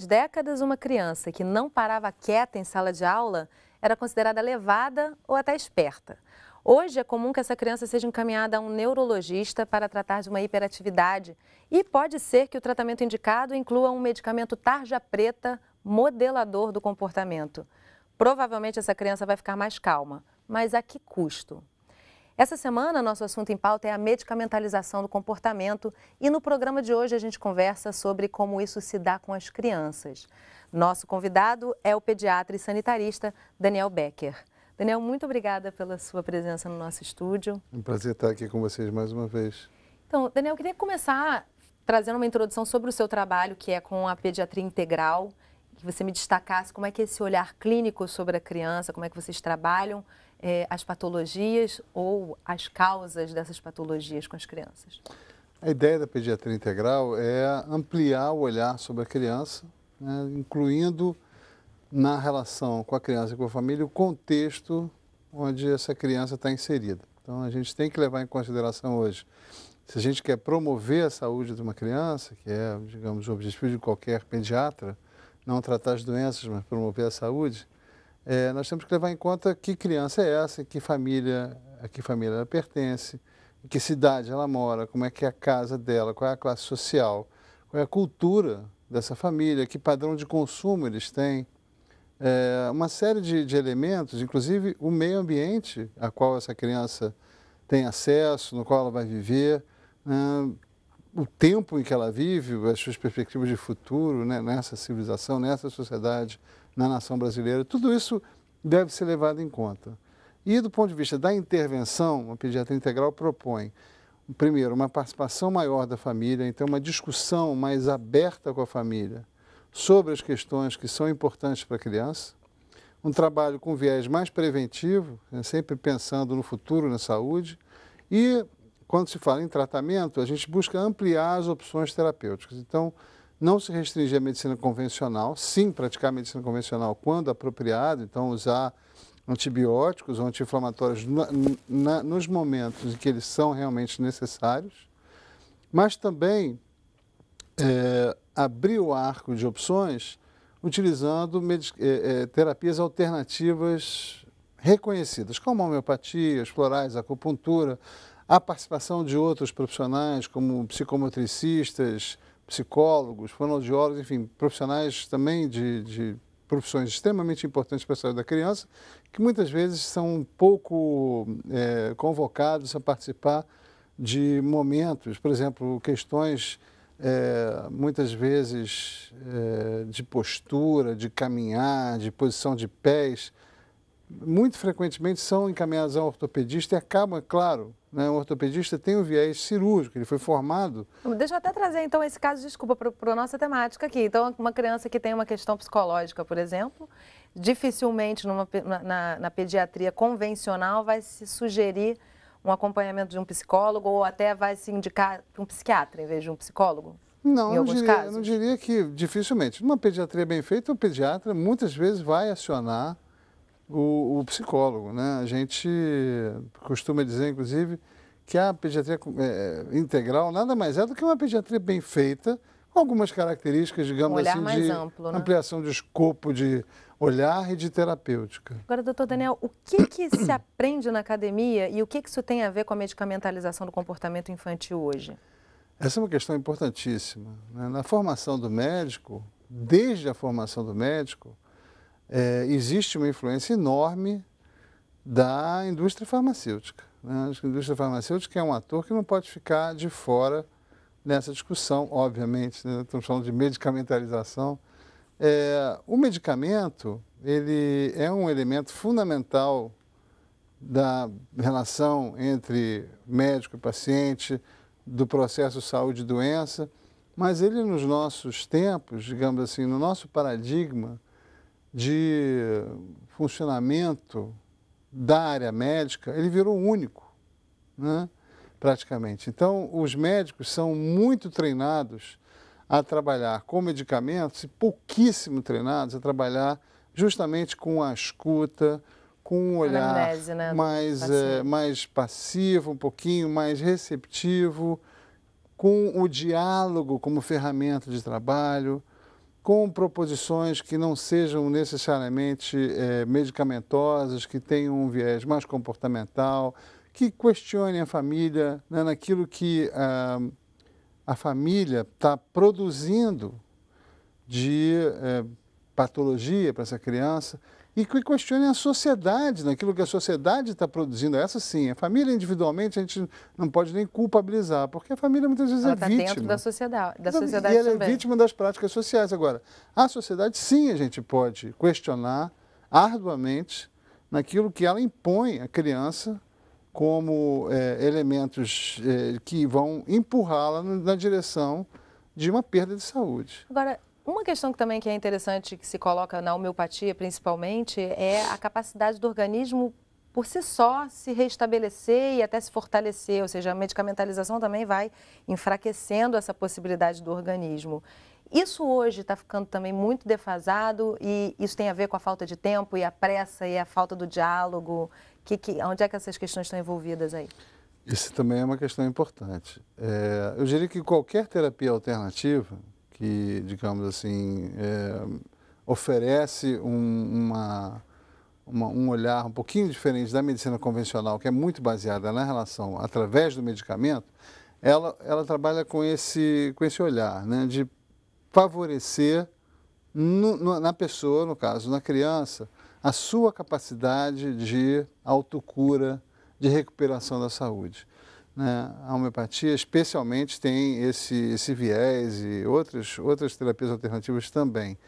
algumas décadas, uma criança que não parava quieta em sala de aula era considerada levada ou até esperta. Hoje é comum que essa criança seja encaminhada a um neurologista para tratar de uma hiperatividade e pode ser que o tratamento indicado inclua um medicamento tarja preta modelador do comportamento. Provavelmente essa criança vai ficar mais calma, mas a que custo? Essa semana, nosso assunto em pauta é a medicamentalização do comportamento e no programa de hoje a gente conversa sobre como isso se dá com as crianças. Nosso convidado é o pediatra e sanitarista Daniel Becker. Daniel, muito obrigada pela sua presença no nosso estúdio. É um prazer estar aqui com vocês mais uma vez. Então, Daniel, eu queria começar trazendo uma introdução sobre o seu trabalho, que é com a pediatria integral, que você me destacasse como é que é esse olhar clínico sobre a criança, como é que vocês trabalham é, as patologias ou as causas dessas patologias com as crianças? A ideia da pediatria integral é ampliar o olhar sobre a criança, né, incluindo na relação com a criança e com a família o contexto onde essa criança está inserida. Então a gente tem que levar em consideração hoje, se a gente quer promover a saúde de uma criança, que é, digamos, o objetivo de qualquer pediatra, não tratar as doenças, mas promover a saúde, é, nós temos que levar em conta que criança é essa, que família, a que família ela pertence, em que cidade ela mora, como é que é a casa dela, qual é a classe social, qual é a cultura dessa família, que padrão de consumo eles têm. É, uma série de, de elementos, inclusive o meio ambiente a qual essa criança tem acesso, no qual ela vai viver, né? o tempo em que ela vive, as suas perspectivas de futuro né? nessa civilização, nessa sociedade na nação brasileira. Tudo isso deve ser levado em conta. E do ponto de vista da intervenção, a pediatria integral propõe, primeiro, uma participação maior da família, então uma discussão mais aberta com a família sobre as questões que são importantes para a criança, um trabalho com viés mais preventivo, né, sempre pensando no futuro, na saúde, e quando se fala em tratamento, a gente busca ampliar as opções terapêuticas. Então, não se restringir à medicina convencional, sim praticar medicina convencional quando apropriado, então usar antibióticos ou anti-inflamatórios nos momentos em que eles são realmente necessários, mas também é, abrir o arco de opções utilizando é, é, terapias alternativas reconhecidas, como as florais, acupuntura, a participação de outros profissionais, como psicomotricistas, psicólogos, fonoaudiólogos, enfim, profissionais também de, de profissões extremamente importantes para a saúde da criança, que muitas vezes são pouco é, convocados a participar de momentos, por exemplo, questões é, muitas vezes é, de postura, de caminhar, de posição de pés muito frequentemente são encaminhados a um ortopedista e acabam, claro, né, o ortopedista tem o um viés cirúrgico, ele foi formado. Deixa eu até trazer, então, esse caso, desculpa, para a nossa temática aqui. Então, uma criança que tem uma questão psicológica, por exemplo, dificilmente numa, na, na pediatria convencional vai se sugerir um acompanhamento de um psicólogo ou até vai se indicar um psiquiatra em vez de um psicólogo? Não, não diria, não diria que dificilmente. Numa pediatria bem feita, o pediatra muitas vezes vai acionar o, o psicólogo. Né? A gente costuma dizer, inclusive, que a pediatria é, é, integral nada mais é do que uma pediatria bem feita, com algumas características, digamos um assim, de amplo, né? ampliação de escopo de olhar e de terapêutica. Agora, doutor Daniel, o que, que se aprende na academia e o que, que isso tem a ver com a medicamentalização do comportamento infantil hoje? Essa é uma questão importantíssima. Né? Na formação do médico, desde a formação do médico, é, existe uma influência enorme da indústria farmacêutica. Né? Acho que a indústria farmacêutica é um ator que não pode ficar de fora nessa discussão, obviamente. Né? Estamos falando de medicamentalização. É, o medicamento ele é um elemento fundamental da relação entre médico e paciente, do processo saúde-doença, mas ele nos nossos tempos, digamos assim, no nosso paradigma, de funcionamento da área médica, ele virou único, né? praticamente. Então, os médicos são muito treinados a trabalhar com medicamentos e pouquíssimo treinados a trabalhar justamente com a escuta, com um olhar Anamnese, né? mais, É, mais passivo, um pouquinho mais receptivo, com o diálogo como ferramenta de trabalho com proposições que não sejam necessariamente é, medicamentosas, que tenham um viés mais comportamental, que questionem a família né, naquilo que ah, a família está produzindo de é, patologia para essa criança e que questione a sociedade, naquilo que a sociedade está produzindo. Essa sim, a família individualmente a gente não pode nem culpabilizar, porque a família muitas vezes ela é tá vítima. dentro da sociedade, da sociedade E ela é também. é vítima das práticas sociais. Agora, a sociedade sim a gente pode questionar arduamente naquilo que ela impõe à criança como é, elementos é, que vão empurrá-la na direção de uma perda de saúde. Agora, uma questão que também que é interessante que se coloca na homeopatia, principalmente, é a capacidade do organismo por si só se restabelecer e até se fortalecer, ou seja, a medicamentalização também vai enfraquecendo essa possibilidade do organismo. Isso hoje está ficando também muito defasado e isso tem a ver com a falta de tempo e a pressa e a falta do diálogo. Que, que, onde é que essas questões estão envolvidas aí? Isso também é uma questão importante. É, eu diria que qualquer terapia alternativa, que, digamos assim, é, oferece um, uma, uma, um olhar um pouquinho diferente da medicina convencional, que é muito baseada na relação através do medicamento, ela, ela trabalha com esse, com esse olhar né, de favorecer no, no, na pessoa, no caso, na criança, a sua capacidade de autocura, de recuperação da saúde. Né? A homeopatia especialmente tem esse, esse viés e outras, outras terapias alternativas também.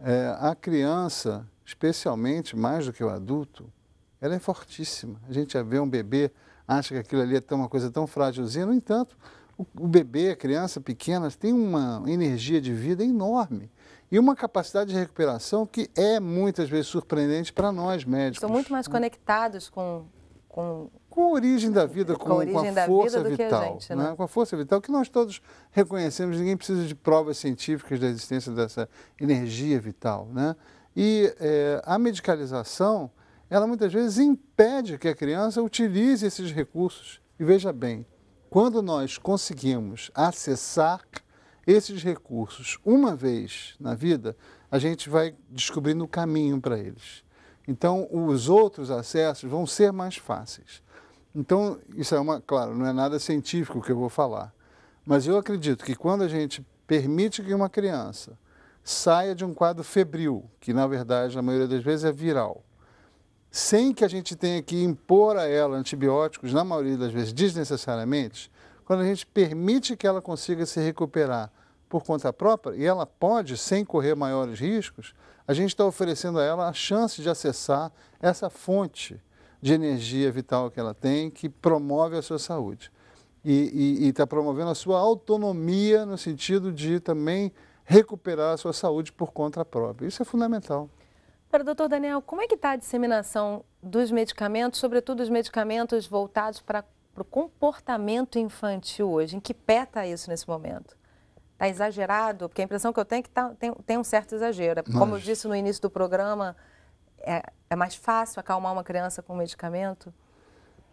É, a criança, especialmente mais do que o adulto, ela é fortíssima. A gente já vê um bebê, acha que aquilo ali é uma coisa tão frágilzinha, no entanto, o, o bebê, a criança pequena, tem uma energia de vida enorme e uma capacidade de recuperação que é muitas vezes surpreendente para nós médicos. Estão muito mais né? conectados com, com com a origem da vida, com, com a, com a força vital, a gente, né? Né? com a força vital então, que nós todos reconhecemos, ninguém precisa de provas científicas da existência dessa energia vital, né? E é, a medicalização, ela muitas vezes impede que a criança utilize esses recursos. E veja bem, quando nós conseguimos acessar esses recursos uma vez na vida, a gente vai descobrindo o caminho para eles. Então, os outros acessos vão ser mais fáceis. Então, isso é uma, claro, não é nada científico que eu vou falar, mas eu acredito que quando a gente permite que uma criança saia de um quadro febril, que na verdade, na maioria das vezes, é viral, sem que a gente tenha que impor a ela antibióticos, na maioria das vezes desnecessariamente, quando a gente permite que ela consiga se recuperar por conta própria, e ela pode, sem correr maiores riscos, a gente está oferecendo a ela a chance de acessar essa fonte de energia vital que ela tem, que promove a sua saúde. E está promovendo a sua autonomia no sentido de também recuperar a sua saúde por conta própria. Isso é fundamental. Para doutor Daniel, como é que está a disseminação dos medicamentos, sobretudo os medicamentos voltados para, para o comportamento infantil hoje? Em que pé está isso nesse momento? Está exagerado? Porque a impressão que eu tenho é que tá, tem, tem um certo exagero. É como Mas... eu disse no início do programa, é, é mais fácil acalmar uma criança com medicamento?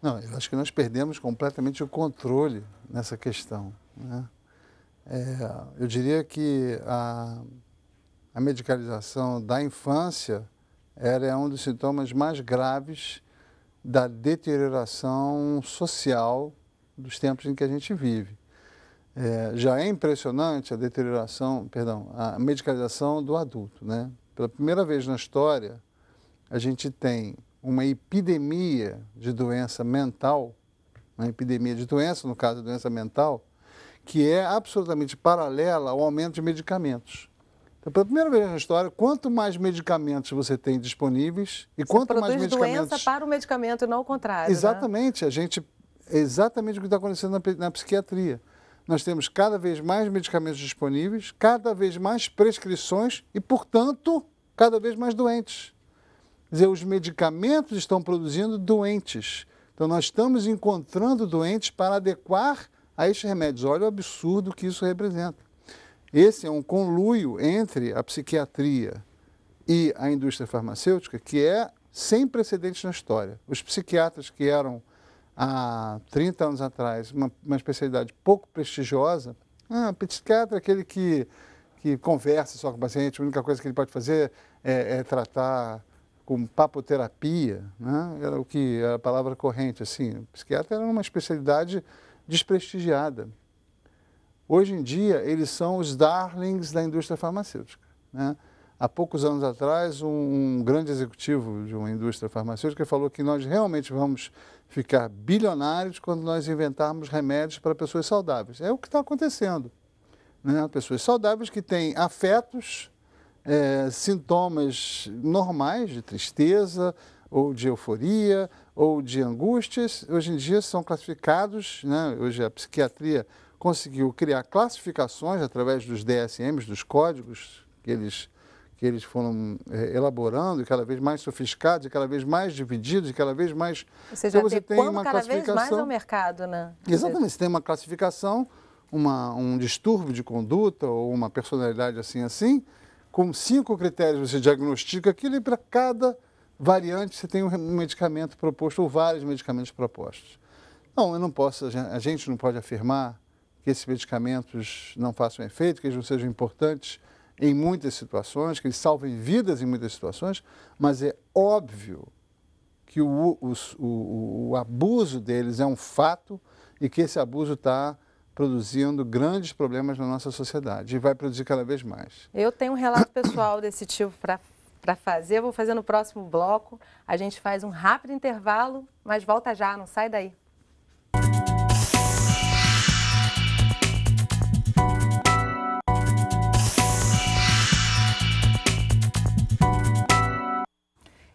Não, eu acho que nós perdemos completamente o controle nessa questão. Né? É, eu diria que a, a medicalização da infância era é um dos sintomas mais graves da deterioração social dos tempos em que a gente vive. É, já é impressionante a deterioração, perdão, a medicalização do adulto, né? Pela primeira vez na história, a gente tem uma epidemia de doença mental, uma epidemia de doença, no caso, doença mental, que é absolutamente paralela ao aumento de medicamentos. Então, pela primeira vez na história, quanto mais medicamentos você tem disponíveis e você quanto mais medicamentos... doença para o medicamento e não o contrário, né? Exatamente, né? a gente... Exatamente o que está acontecendo na, na psiquiatria nós temos cada vez mais medicamentos disponíveis, cada vez mais prescrições e, portanto, cada vez mais doentes dizer, os medicamentos estão produzindo doentes. Então, nós estamos encontrando doentes para adequar a estes remédios. Olha o absurdo que isso representa. Esse é um conluio entre a psiquiatria e a indústria farmacêutica que é sem precedentes na história. Os psiquiatras que eram há 30 anos atrás uma, uma especialidade pouco prestigiosa, ah, psiquiatra é aquele que, que conversa só com o paciente, a única coisa que ele pode fazer é, é tratar com papoterapia, né? era o que era a palavra corrente, assim, psiquiatra era uma especialidade desprestigiada. Hoje em dia, eles são os darlings da indústria farmacêutica. Né? Há poucos anos atrás, um, um grande executivo de uma indústria farmacêutica falou que nós realmente vamos ficar bilionários quando nós inventarmos remédios para pessoas saudáveis. É o que está acontecendo. Né? Pessoas saudáveis que têm afetos é, sintomas normais de tristeza ou de euforia ou de angústias, hoje em dia são classificados, né? hoje a psiquiatria conseguiu criar classificações através dos DSMs, dos códigos que eles, que eles foram é, elaborando, cada vez mais sofisticados, cada vez mais divididos, cada vez mais... Ou seja, então, você tem uma cada classificação... vez mais o mercado, né? Exatamente, você tem uma classificação, uma, um distúrbio de conduta ou uma personalidade assim, assim, com cinco critérios você diagnostica aquilo e para cada variante você tem um medicamento proposto ou vários medicamentos propostos. Não, eu não posso, a gente não pode afirmar que esses medicamentos não façam efeito, que eles não sejam importantes em muitas situações, que eles salvem vidas em muitas situações, mas é óbvio que o, o, o, o abuso deles é um fato e que esse abuso está produzindo grandes problemas na nossa sociedade e vai produzir cada vez mais. Eu tenho um relato pessoal desse tipo para fazer, vou fazer no próximo bloco. A gente faz um rápido intervalo, mas volta já, não sai daí.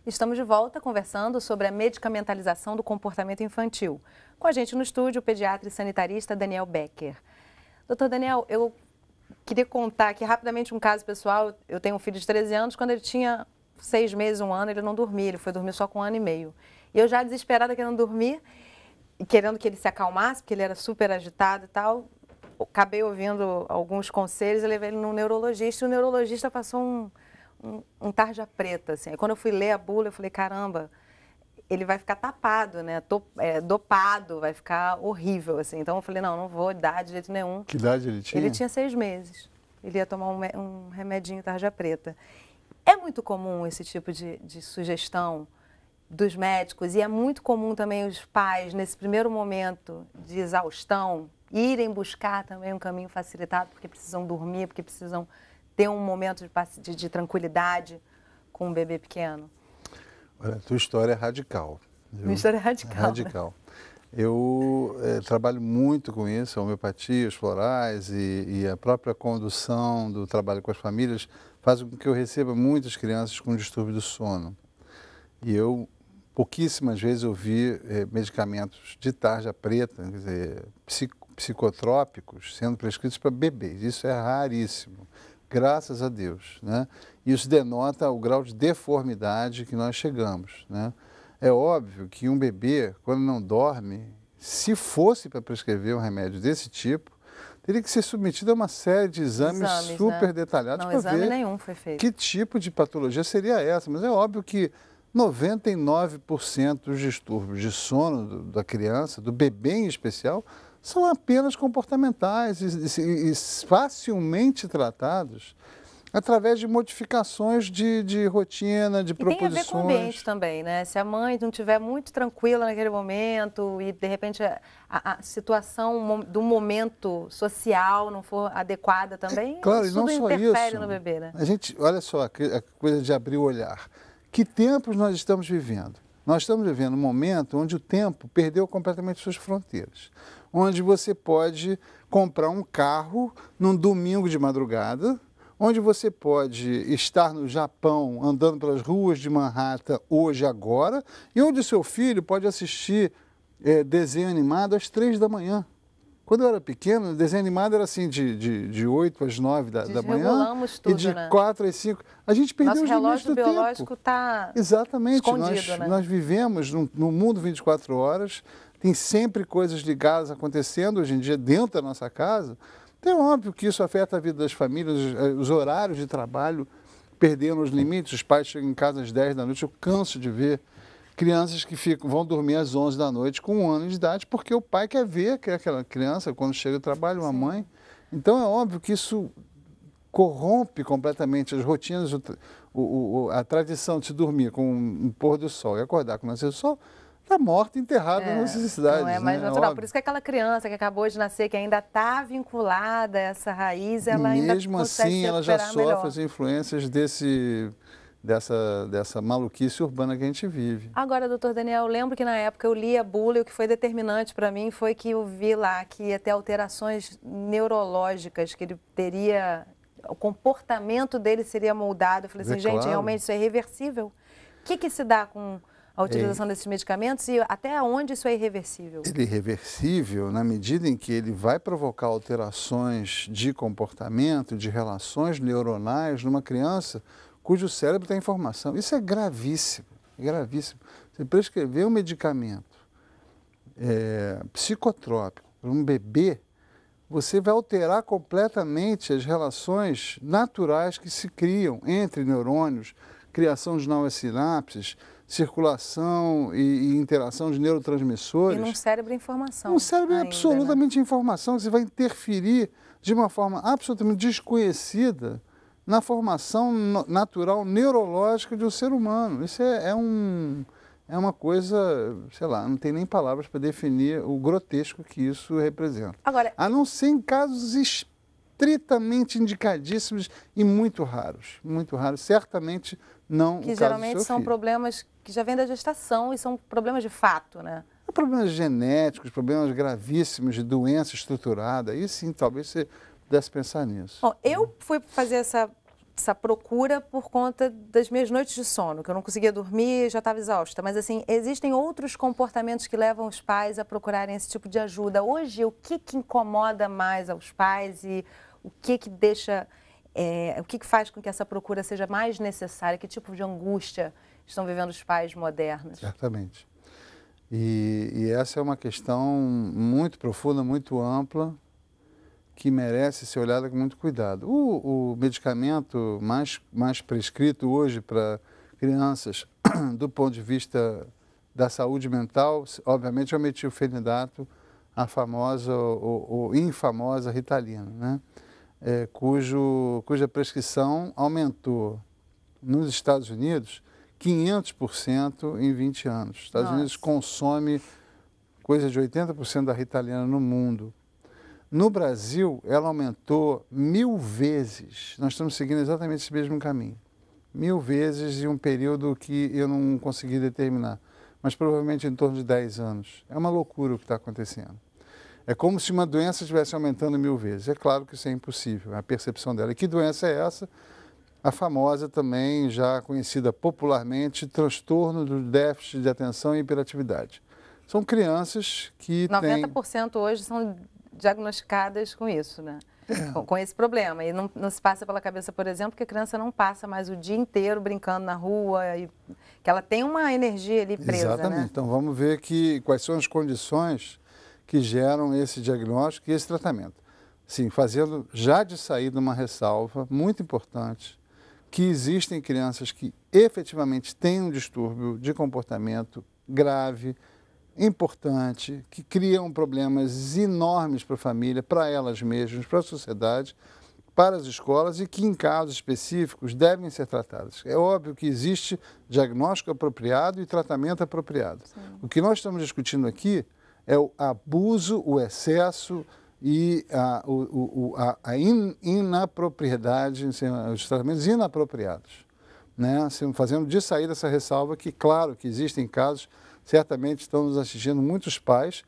Estamos de volta conversando sobre a medicamentalização do comportamento infantil. Com a gente no estúdio, o pediatra e sanitarista Daniel Becker. Doutor Daniel, eu queria contar aqui rapidamente um caso pessoal. Eu tenho um filho de 13 anos, quando ele tinha seis meses, um ano, ele não dormia, ele foi dormir só com um ano e meio. E eu já desesperada querendo dormir, querendo que ele se acalmasse, porque ele era super agitado e tal, acabei ouvindo alguns conselhos, eu levei ele num neurologista, e o neurologista passou um um, um tarja preta, assim. quando eu fui ler a bula, eu falei, caramba, ele vai ficar tapado, né? é, dopado, vai ficar horrível, assim. Então eu falei, não, não vou dar de jeito nenhum. Que idade ele tinha? Ele tinha seis meses. Ele ia tomar um, um remedinho tarja preta. É muito comum esse tipo de, de sugestão dos médicos e é muito comum também os pais, nesse primeiro momento de exaustão, irem buscar também um caminho facilitado porque precisam dormir, porque precisam ter um momento de, de, de tranquilidade com um bebê pequeno? Olha, a tua história é radical. Minha história é radical. Né? radical. Né? Eu é, trabalho muito com isso, a homeopatia, os florais e, e, a própria condução do trabalho com as famílias faz com que eu receba muitas crianças com distúrbio do sono. E eu pouquíssimas vezes ouvi é, eh, medicamentos de tarja preta, quer dizer, psico, psicotrópicos, sendo prescritos para bebês. Isso é raríssimo graças a Deus. Né? Isso denota o grau de deformidade que nós chegamos. Né? É óbvio que um bebê, quando não dorme, se fosse para prescrever um remédio desse tipo, teria que ser submetido a uma série de exames, exames né? super né? detalhados para ver nenhum foi feito. que tipo de patologia seria essa. Mas é óbvio que 99% dos distúrbios de sono do, da criança, do bebê em especial, são apenas comportamentais e, e, e facilmente tratados através de modificações de, de rotina, de e proposições. Tem a ver com o ambiente também, né? Se a mãe não estiver muito tranquila naquele momento e, de repente, a, a, situação do momento social não for adequada também, é, claro, isso e não só interfere isso. no bebê, né? A gente, olha só, a coisa de abrir o olhar. Que tempos nós estamos vivendo? Nós estamos vivendo um momento onde o tempo perdeu completamente suas fronteiras, onde você pode comprar um carro num domingo de madrugada, onde você pode estar no Japão andando pelas ruas de Manhattan hoje, agora, e onde o seu filho pode assistir é, desenho animado às três da manhã. Quando eu era pequeno, desenho animado era assim, de, de, de 8 às 9 da, da manhã. Tudo, e de né? 4 às 5. A gente perdeu Nosso os limites do tempo. O biológico está Exatamente. Nós, né? nós vivemos num, num mundo 24 horas, tem sempre coisas ligadas acontecendo hoje em dia dentro da nossa casa. Então é óbvio que isso afeta a vida das famílias, os eh, horários de trabalho perdendo os limites, os pais chegam em casa às 10 da noite, eu canso de ver crianças que ficam, vão dormir às 11 da noite com um ano de idade, porque o pai quer ver que aquela criança, quando chega do trabalho, uma mãe. Então é óbvio que isso corrompe completamente as rotinas, o, o, a tradição de se dormir com um pôr do sol e acordar com o nascer do sol, está morta, enterrada é, nas necessidades. Não é mais né? natural. Por isso que aquela criança que acabou de nascer, que ainda está vinculada a essa raiz, ela Mesmo ainda Mesmo assim, ela já sofre melhor. as influências desse dessa, dessa maluquice urbana que a gente vive. Agora, doutor Daniel, eu lembro que na época eu li a bula e o que foi determinante para mim foi que eu vi lá que ia ter alterações neurológicas, que ele teria. O comportamento dele seria moldado. Eu falei é assim, é gente, claro. realmente isso é irreversível? O que, que se dá com a utilização é, desses medicamentos e até onde isso é irreversível? Ele é irreversível na medida em que ele vai provocar alterações de comportamento, de relações neuronais numa criança cujo cérebro tem informação. Isso é gravíssimo, gravíssimo. Você prescrever um medicamento é, psicotrópico para um bebê, você vai alterar completamente as relações naturais que se criam entre neurônios, criação de novas sinapses, circulação e, e interação de neurotransmissores. E num cérebro informação. Um cérebro ainda, né? absolutamente né? informação, você vai interferir de uma forma absolutamente desconhecida na formação natural neurológica de um ser humano. Isso é, é um, é uma coisa, sei lá, não tem nem palavras para definir o grotesco que isso representa. Agora, a não ser em casos estritamente indicadíssimos e muito raros, muito raros, certamente não. Que geralmente são filho. problemas que já vêm da gestação e são problemas de fato, né? Problemas genéticos, problemas gravíssimos de doença estruturada, aí sim, talvez você pudesse pensar nisso. Bom, eu fui fazer essa essa procura por conta das minhas noites de sono, que eu não conseguia dormir, já estava exausta. Mas assim, existem outros comportamentos que levam os pais a procurarem esse tipo de ajuda. Hoje, o que, que incomoda mais aos pais e o que que deixa, é, o que, que faz com que essa procura seja mais necessária? Que tipo de angústia estão vivendo os pais modernos? Certamente. E, e essa é uma questão muito profunda, muito ampla, que merece ser olhada com muito cuidado. O, o medicamento mais, mais prescrito hoje para crianças, do ponto de vista da saúde mental, obviamente é o metilfenidato, a famosa ou, infamosa Ritalina, né? É, cujo, cuja prescrição aumentou nos Estados Unidos 500% em 20 anos. Os Estados Nossa. Unidos consome coisa de 80% da Ritalina no mundo. No Brasil, ela aumentou mil vezes. Nós estamos seguindo exatamente esse mesmo caminho. Mil vezes em um período que eu não consegui determinar, mas provavelmente em torno de 10 anos. É uma loucura o que está acontecendo. É como se uma doença estivesse aumentando mil vezes. É claro que isso é impossível, a percepção dela. E que doença é essa? A famosa também, já conhecida popularmente, transtorno do déficit de atenção e hiperatividade. São crianças que 90% têm... hoje são diagnosticadas com isso, né? É. Com, com, esse problema. E não, não, se passa pela cabeça, por exemplo, que a criança não passa mais o dia inteiro brincando na rua, e, que ela tem uma energia ali presa. Né? Exatamente. Né? Então vamos ver que, quais são as condições que geram esse diagnóstico e esse tratamento. Sim, fazendo já de saída uma ressalva muito importante, que existem crianças que efetivamente têm um distúrbio de comportamento grave, importante, que criam problemas enormes para a família, para elas mesmas, para a sociedade, para as escolas e que, em casos específicos, devem ser tratadas. É óbvio que existe diagnóstico apropriado e tratamento apropriado. Sim. O que nós estamos discutindo aqui é o abuso, o excesso e a, o, o, a, a in, inapropriedade, os tratamentos inapropriados. Né? Assim, fazendo de sair dessa ressalva que, claro, que existem casos certamente estão nos assistindo muitos pais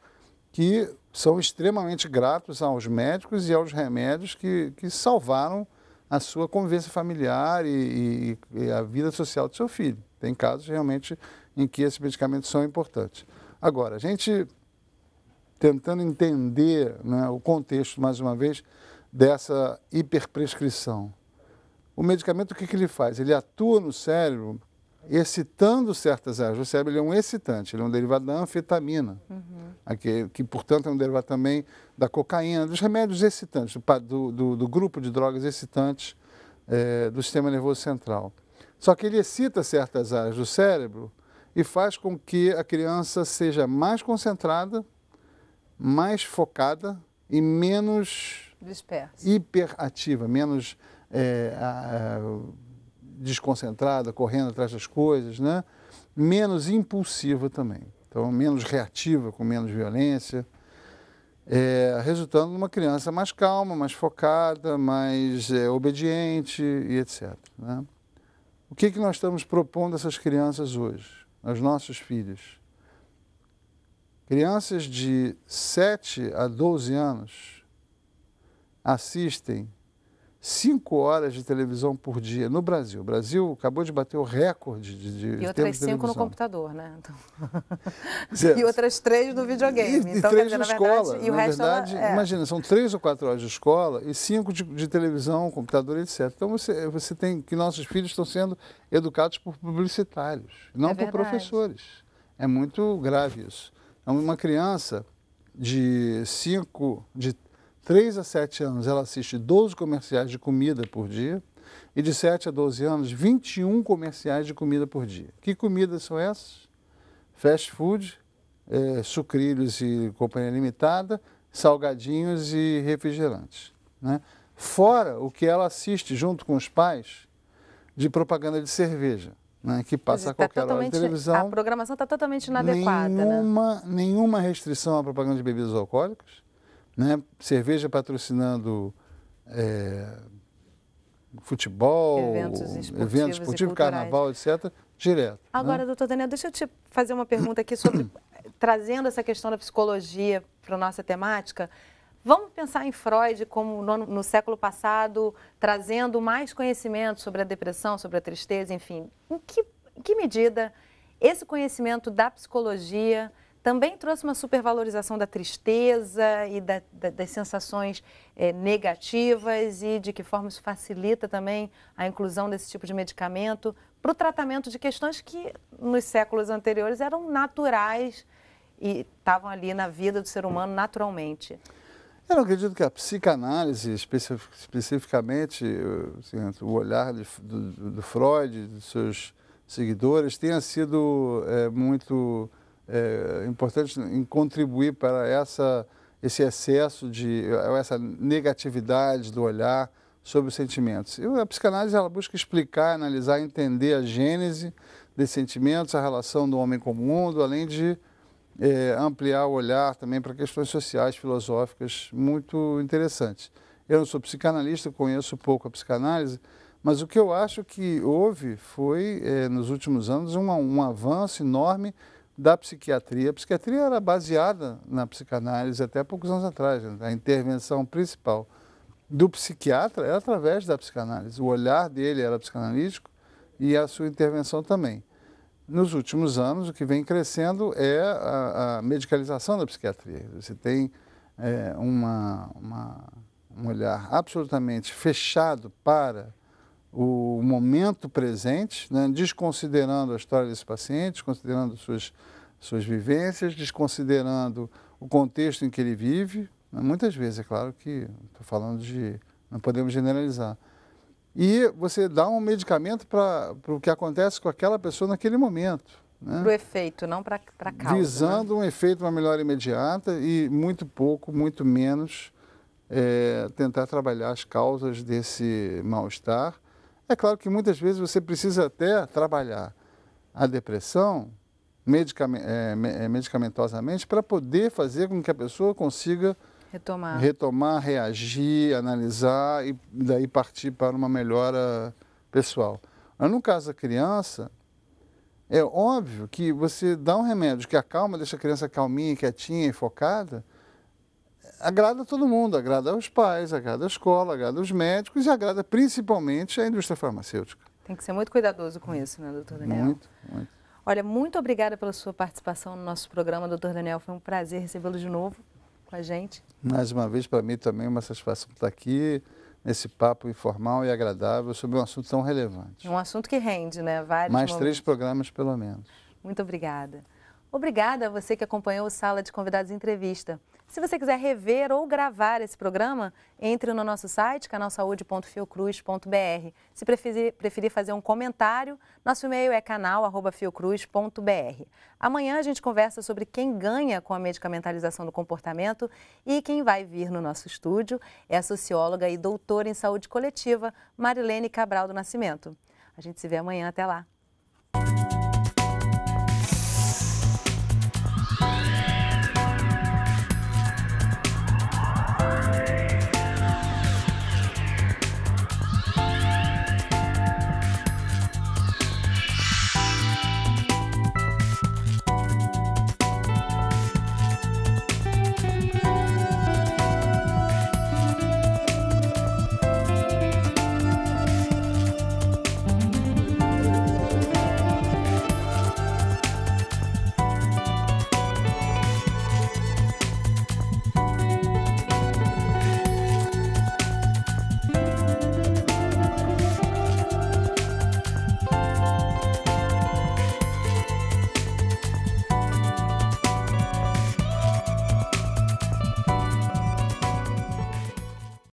que são extremamente gratos aos médicos e aos remédios que, que salvaram a sua convivência familiar e, e, e a vida social do seu filho. Tem casos realmente em que esses medicamentos são importantes. Agora, a gente tentando entender né, o contexto, mais uma vez, dessa hiperprescrição. O medicamento, o que, que ele faz? Ele atua no cérebro excitando certas áreas. O cérebro ele é um excitante, ele é um derivado da anfetamina, uhum. aqui, que, portanto, é um derivado também da cocaína, dos remédios excitantes, do, do, do grupo de drogas excitantes é, do sistema nervoso central. Só que ele excita certas áreas do cérebro e faz com que a criança seja mais concentrada, mais focada e menos Dispersa. hiperativa, menos... É, a, a, desconcentrada, correndo atrás das coisas, né? menos impulsiva também. Então, menos reativa, com menos violência, é, resultando numa criança mais calma, mais focada, mais é, obediente e etc. Né? O que, que nós estamos propondo a essas crianças hoje, aos nossos filhos? Crianças de 7 a 12 anos assistem cinco horas de televisão por dia no Brasil. O Brasil acabou de bater o recorde de, de E outras cinco televisão. no computador, né? Então... e outras três no videogame. E, então, e três dizer, na, escola. Verdade, e o na resto é verdade, ela... É. imagina, são três ou quatro horas de escola e cinco de, de televisão, computador, etc. Então você, você tem que nossos filhos estão sendo educados por publicitários, não é por professores. É muito grave isso. Então, uma criança de cinco, de 3 a 7 anos, ela assiste 12 comerciais de comida por dia. E de 7 a 12 anos, 21 comerciais de comida por dia. Que comidas são essas? Fast food, é, sucrilhos e companhia limitada, salgadinhos e refrigerantes. Né? Fora o que ela assiste junto com os pais de propaganda de cerveja. Né, que passa dizer, é, a tá qualquer hora de televisão. A programação está totalmente inadequada. Né? Nenhuma, né? nenhuma restrição à propaganda de bebidas alcoólicas, né? cerveja patrocinando é, futebol, eventos esportivos, eventos esportivos carnaval, etc., direto. Né? Agora, né? doutor Daniel, deixa eu te fazer uma pergunta aqui sobre, trazendo essa questão da psicologia para a nossa temática. Vamos pensar em Freud como no, no, século passado, trazendo mais conhecimento sobre a depressão, sobre a tristeza, enfim. Em que, em que medida esse conhecimento da psicologia também trouxe uma supervalorização da tristeza e da, da, das sensações é, negativas e de que forma isso facilita também a inclusão desse tipo de medicamento para o tratamento de questões que nos séculos anteriores eram naturais e estavam ali na vida do ser humano naturalmente. Eu não acredito que a psicanálise, especificamente eh, assim, o olhar de, do, do, Freud, dos seus seguidores, tenha sido é, muito é, importante em contribuir para essa, esse excesso de essa negatividade do olhar sobre os sentimentos. E a psicanálise ela busca explicar, analisar, entender a gênese desses sentimentos, a relação do homem com o mundo, além de é, ampliar o olhar também para questões sociais, filosóficas, muito interessantes. Eu não sou psicanalista, conheço pouco a psicanálise, mas o que eu acho que houve foi, é, nos últimos anos, uma, um avanço enorme da psiquiatria. A psiquiatria era baseada na psicanálise até poucos anos atrás. Né? A intervenção principal do psiquiatra era através da psicanálise. O olhar dele era psicanalítico e a sua intervenção também. Nos últimos anos, o que vem crescendo é a, a medicalização da psiquiatria. Você tem é, uma, uma, um olhar absolutamente fechado para o momento presente, né, desconsiderando a história desse paciente, considerando suas, suas vivências, desconsiderando o contexto em que ele vive. Né, muitas vezes, é claro que estou falando de. não podemos generalizar. E você dá um medicamento para o que acontece com aquela pessoa naquele momento. Né? Para o efeito, não para a causa. Né. Visando um efeito, uma melhora imediata e muito pouco, muito menos, é, tentar trabalhar as causas desse mal-estar é claro que muitas vezes você precisa até trabalhar a depressão é, é, medicamentosamente para poder fazer com que a pessoa consiga retomar, retomar reagir, analisar e daí partir para uma melhora pessoal. Mas no caso da criança, é óbvio que você dá um remédio que acalma, deixa a criança calminha, quietinha e focada, agrada todo mundo, agrada os pais, agrada a escola, agrada os médicos e agrada principalmente a indústria farmacêutica. Tem que ser muito cuidadoso com isso, né, doutor Daniel? Muito, muito. Olha, muito obrigada pela sua participação no nosso programa, doutor Daniel. Foi um prazer recebê-lo de novo com a gente. Mais uma vez, para mim também é uma satisfação estar aqui nesse papo informal e agradável sobre um assunto tão relevante. Um assunto que rende, né? Vários Mais momentos. três programas, pelo menos. Muito obrigada. Obrigada a você que acompanhou o Sala de Convidados Entrevista. Se você quiser rever ou gravar esse programa, entre no nosso site, canalsaude.fiocruz.br. Se preferir, preferir fazer um comentário, nosso e-mail é canal.fiocruz.br. Amanhã a gente conversa sobre quem ganha com a medicamentalização do comportamento e quem vai vir no nosso estúdio é a socióloga e doutora em saúde coletiva, Marilene Cabral do Nascimento. A gente se vê amanhã, até lá.